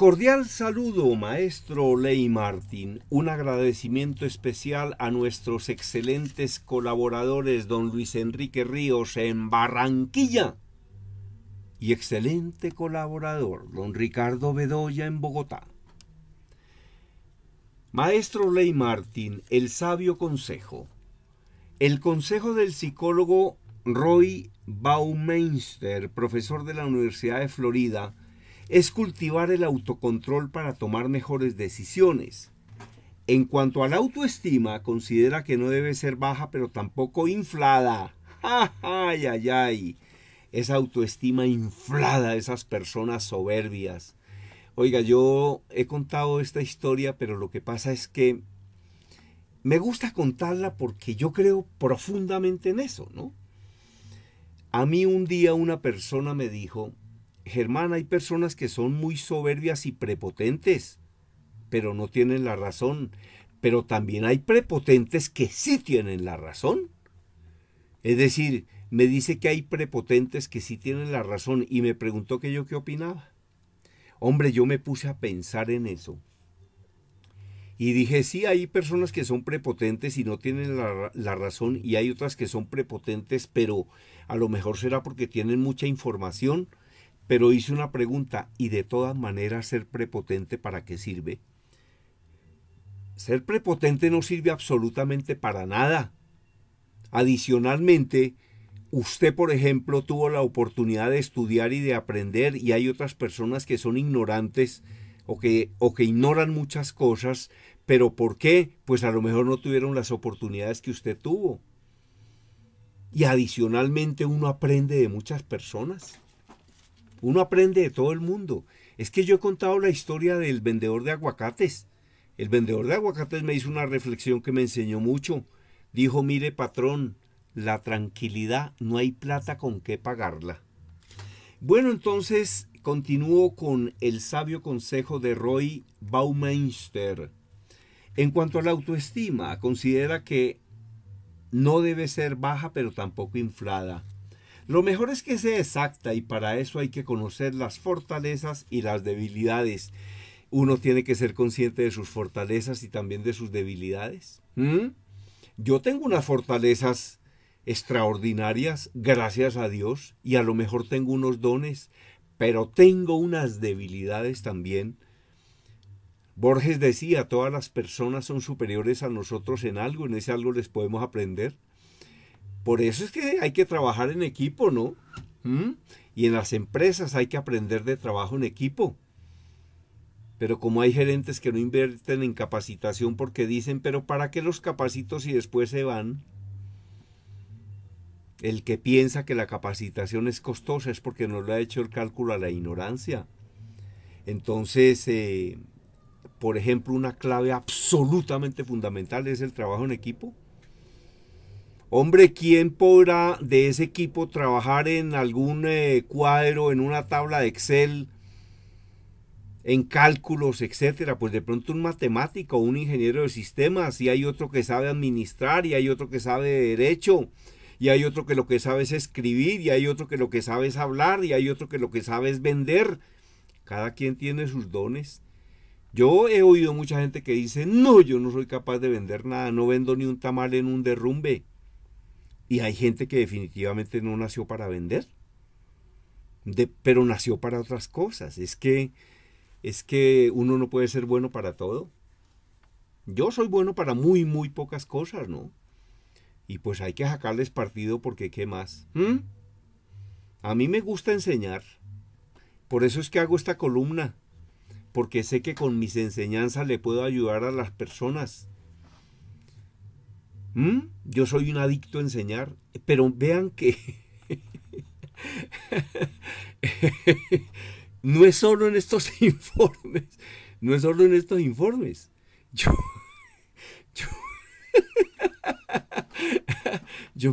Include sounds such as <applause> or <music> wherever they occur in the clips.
Cordial saludo, maestro Ley Martín. Un agradecimiento especial a nuestros excelentes colaboradores, don Luis Enrique Ríos en Barranquilla y excelente colaborador, don Ricardo Bedoya en Bogotá. Maestro Ley Martín, el sabio consejo. El consejo del psicólogo Roy Baumeister, profesor de la Universidad de Florida, es cultivar el autocontrol para tomar mejores decisiones. En cuanto a la autoestima, considera que no debe ser baja, pero tampoco inflada. <laughs> ¡Ay, ay, ay! Esa autoestima inflada esas personas soberbias. Oiga, yo he contado esta historia, pero lo que pasa es que me gusta contarla porque yo creo profundamente en eso, ¿no? A mí un día una persona me dijo, Germán, hay personas que son muy soberbias y prepotentes, pero no tienen la razón. Pero también hay prepotentes que sí tienen la razón. Es decir, me dice que hay prepotentes que sí tienen la razón y me preguntó que yo qué opinaba. Hombre, yo me puse a pensar en eso. Y dije, sí, hay personas que son prepotentes y no tienen la, la, razón y hay otras que son prepotentes, pero a lo mejor será porque tienen mucha información pero hice una pregunta y de todas maneras ser prepotente para qué sirve. Ser prepotente no sirve absolutamente para nada. Adicionalmente, usted, por ejemplo, tuvo la oportunidad de estudiar y de aprender y hay otras personas que son ignorantes o que, o que ignoran muchas cosas, pero ¿por qué? Pues a lo mejor no tuvieron las oportunidades que usted tuvo. Y adicionalmente uno aprende de muchas personas. Uno aprende de todo el mundo. Es que yo he contado la historia del vendedor de aguacates. El vendedor de aguacates me hizo una reflexión que me enseñó mucho. Dijo, mire patrón, la tranquilidad no hay plata con qué pagarla. Bueno, entonces continúo con el sabio consejo de Roy Baumeister. En cuanto a la autoestima, considera que no debe ser baja pero tampoco inflada. Lo mejor es que sea exacta y para eso hay que conocer las fortalezas y las debilidades. Uno tiene que ser consciente de sus fortalezas y también de sus debilidades. ¿Mm? Yo tengo unas fortalezas extraordinarias, gracias a Dios, y a lo mejor tengo unos dones, pero tengo unas debilidades también. Borges decía, todas las personas son superiores a nosotros en algo, en ese algo les podemos aprender. Por eso es que hay que trabajar en equipo, ¿no? ¿Mm? Y en las empresas hay que aprender de trabajo en equipo. Pero como hay gerentes que no invierten en capacitación porque dicen, pero ¿para qué los capacito si después se van? El que piensa que la capacitación es costosa es porque no le ha hecho el cálculo a la ignorancia. Entonces, eh, por ejemplo, una clave absolutamente fundamental es el trabajo en equipo. Hombre, ¿quién podrá de ese equipo trabajar en algún eh, cuadro, en una tabla de Excel, en cálculos, etcétera? Pues de pronto un matemático, un ingeniero de sistemas, y hay otro que sabe administrar, y hay otro que sabe derecho, y hay otro que lo que sabe es escribir, y hay otro que lo que sabe es hablar, y hay otro que lo que sabe es vender. Cada quien tiene sus dones. Yo he oído mucha gente que dice, no, yo no soy capaz de vender nada, no vendo ni un tamal en un derrumbe. Y hay gente que definitivamente no nació para vender, de, pero nació para otras cosas. Es que, es que uno no puede ser bueno para todo. Yo soy bueno para muy, muy pocas cosas, ¿no? Y pues hay que sacarles partido porque ¿qué más? ¿Mm? A mí me gusta enseñar. Por eso es que hago esta columna. Porque sé que con mis enseñanzas le puedo ayudar a las personas ¿Mm? Yo soy un adicto a enseñar, pero vean que <laughs> no es solo en estos <laughs> informes, no es solo en estos informes. Yo,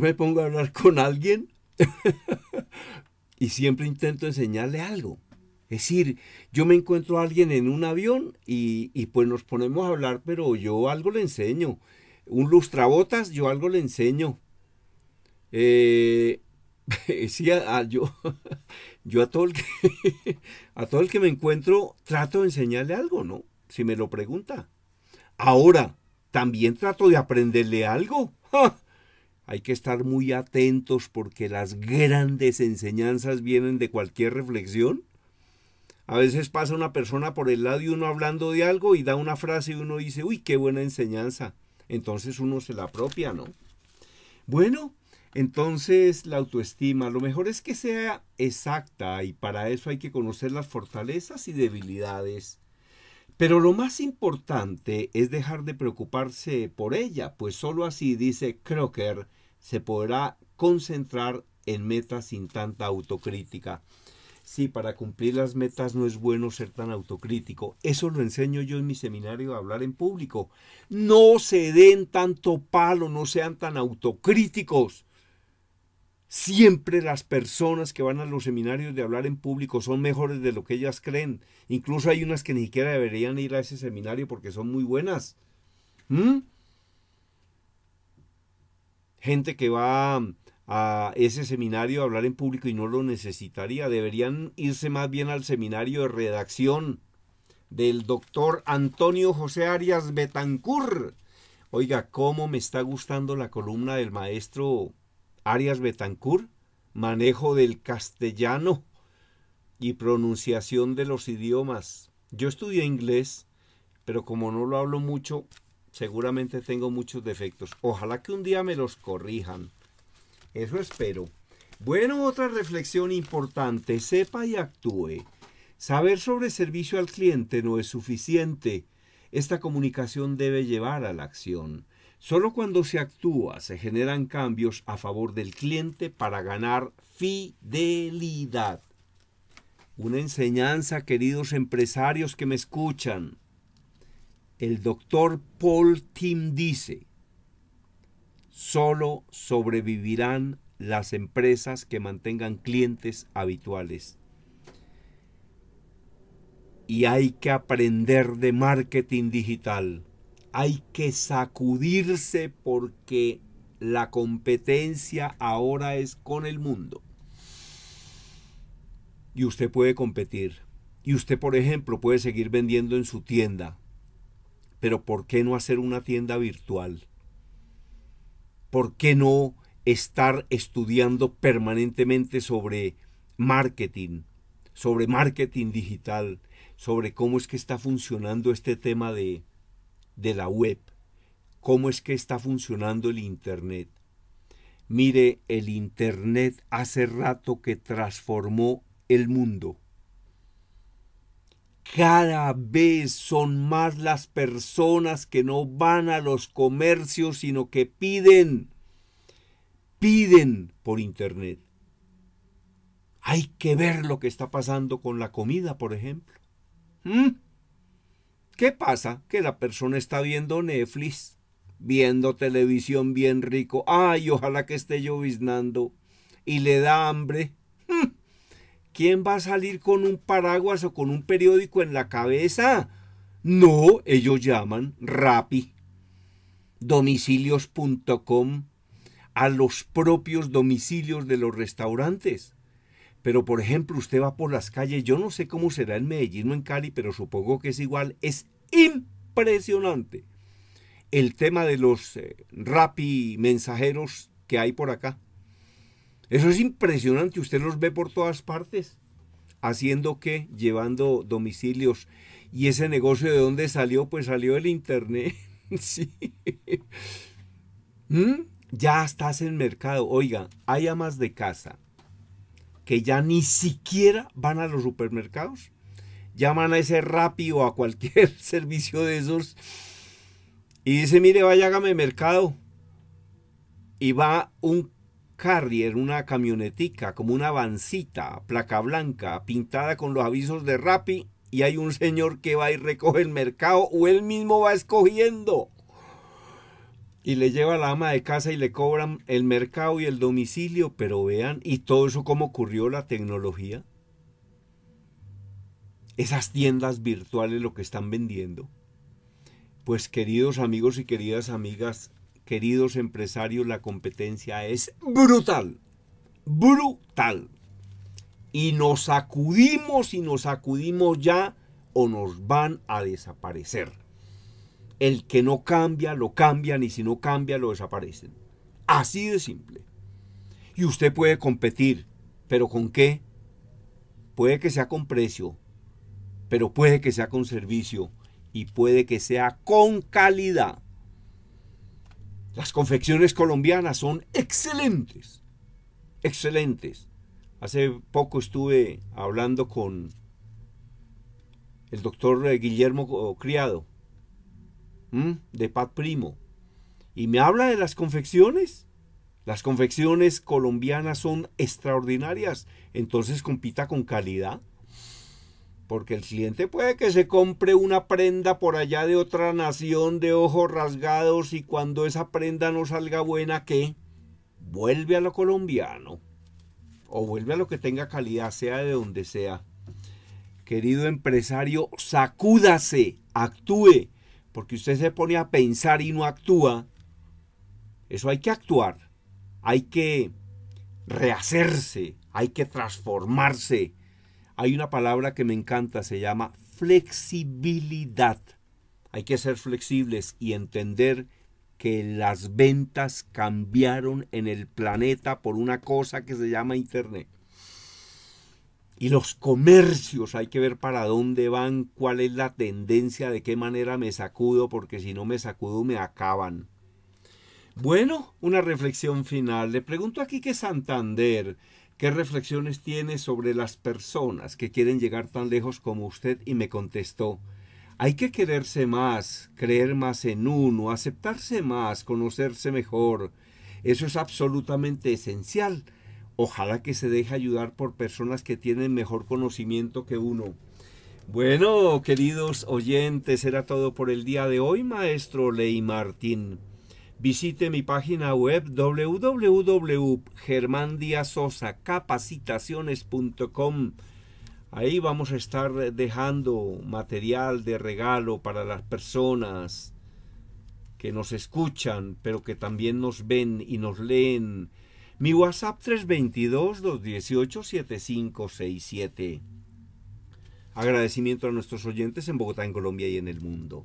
<laughs> me pongo a hablar con alguien y siempre intento enseñarle algo. Es decir, yo me encuentro a alguien en un avión y, y pues nos ponemos a hablar, pero yo algo le enseño un lustrabotas, yo algo le enseño. Eh, <laughs> yo, <laughs> yo a todo, el que, <laughs> a todo el que me encuentro trato de enseñarle algo, ¿no? Si me lo pregunta. Ahora, también trato de aprenderle algo. Hay que estar muy atentos porque las grandes enseñanzas vienen de cualquier reflexión. A veces pasa una persona por el lado y uno hablando de algo y da una frase y uno dice, uy, qué buena enseñanza entonces uno se la apropia, ¿no? Bueno, entonces la autoestima, lo mejor es que sea exacta y para eso hay que conocer las fortalezas y debilidades. Pero lo más importante es dejar de preocuparse por ella, pues sólo así, dice Crocker, se podrá concentrar en metas sin tanta autocrítica. Sí, para cumplir las metas no es bueno ser tan autocrítico. Eso lo enseño yo en mi seminario de hablar en público. No se den tanto palo, no sean tan autocríticos. Siempre las personas que van a los seminarios de hablar en público son mejores de lo que ellas creen. Incluso hay unas que ni siquiera deberían ir a ese seminario porque son muy buenas. ¿Mm? Gente que va a ese seminario hablar en público y no lo necesitaría. Deberían irse más bien al seminario de redacción del doctor Antonio José Arias Betancur. Oiga, cómo me está gustando la columna del maestro Arias Betancur, manejo del castellano y pronunciación de los idiomas. Yo estudié inglés, pero como no lo hablo mucho, seguramente tengo muchos defectos. Ojalá que un día me los corrijan. Eso espero. Bueno, otra reflexión importante, sepa y actúe. Saber sobre servicio al cliente no es suficiente. Esta comunicación debe llevar a la acción. Solo cuando se actúa se generan cambios a favor del cliente para ganar fidelidad. Una enseñanza, queridos empresarios que me escuchan. El doctor Paul Tim dice, Solo sobrevivirán las empresas que mantengan clientes habituales. Y hay que aprender de marketing digital. Hay que sacudirse porque la competencia ahora es con el mundo. Y usted puede competir. Y usted, por ejemplo, puede seguir vendiendo en su tienda. Pero ¿por qué no hacer una tienda virtual? ¿por qué no estar estudiando permanentemente sobre marketing, sobre marketing digital, sobre cómo es que está funcionando este tema de, la web, cómo es que está funcionando el Internet? Mire, el Internet hace rato que transformó el mundo. Cada vez son más las personas que no van a los comercios, sino que piden, piden por Internet. Hay que ver lo que está pasando con la comida, por ejemplo. ¿Mm? ¿Qué pasa? Que la persona está viendo Netflix, viendo televisión bien rico. Ay, ojalá que esté lloviznando. Y le da hambre ¿Quién va a salir con un paraguas o con un periódico en la cabeza? No, ellos llaman Rappi, domicilios.com, a los propios domicilios de los restaurantes. Pero por ejemplo, usted va por las calles, yo no sé cómo será en Medellín o en Cali, pero supongo que es igual, es impresionante el tema de los rapi eh, Rappi mensajeros que hay por acá. Eso es impresionante, usted los ve por todas partes. ¿Haciendo qué? Llevando domicilios. ¿Y ese negocio de dónde salió? Pues salió del Internet. <laughs> ¿Mm? Ya estás en mercado. Oiga, hay amas de casa que ya ni siquiera van a los supermercados. Llaman a ese rápido. a cualquier <laughs> servicio de esos y dice, mire, vaya, hágame mercado. Y va un Carrier, una camionetica, como una bancita, placa blanca, pintada con los avisos de Rappi, y hay un señor que va y recoge el mercado, o él mismo va escogiendo. Y le lleva a la ama de casa y le cobran el mercado y el domicilio, pero vean, y todo eso cómo ocurrió la tecnología. Esas tiendas virtuales lo que están vendiendo. Pues queridos amigos y queridas amigas, queridos empresarios, la competencia es brutal, brutal. Y nos acudimos y nos acudimos ya o nos van a desaparecer. El que no cambia, lo cambian y si no cambia, lo desaparecen. Así de simple. Y usted puede competir, pero ¿con qué? Puede que sea con precio, pero puede que sea con servicio y puede que sea con calidad. Las confecciones colombianas son excelentes, excelentes. Hace poco estuve hablando con el doctor eh, Guillermo eh, Criado, de PAD Primo, y me habla de las confecciones. Las confecciones colombianas son extraordinarias, entonces compita con calidad. Porque el cliente puede que se compre una prenda por allá de otra nación de ojos rasgados y cuando esa prenda no salga buena, ¿qué? Vuelve a lo colombiano. O vuelve a lo que tenga calidad, sea de donde sea. Querido empresario, sacúdase, actúe. Porque usted se pone a pensar y no actúa. Eso hay que actuar. Hay que rehacerse. Hay que transformarse hay una palabra que me encanta, se llama flexibilidad. Hay que ser flexibles y entender que las ventas cambiaron en el planeta por una cosa que se llama Internet. Y los comercios, hay que ver para dónde van, cuál es la tendencia, de qué manera me sacudo, porque si no me sacudo me acaban. Bueno, una reflexión final. Le pregunto aquí que Santander ¿Qué reflexiones tiene sobre las personas que quieren llegar tan lejos como usted? Y me contestó, hay que quererse más, creer más en uno, aceptarse más, conocerse mejor. Eso es absolutamente esencial. Ojalá que se deje ayudar por personas que tienen mejor conocimiento que uno. Bueno, queridos oyentes, era todo por el día de hoy, maestro Ley Martín. Visite mi página web www.germandiazosacapacitaciones.com. Ahí vamos a estar dejando material de regalo para las personas que nos escuchan, pero que también nos ven y nos leen. Mi WhatsApp 322-218-7567. Agradecimiento a nuestros oyentes en Bogotá, en Colombia y en el mundo.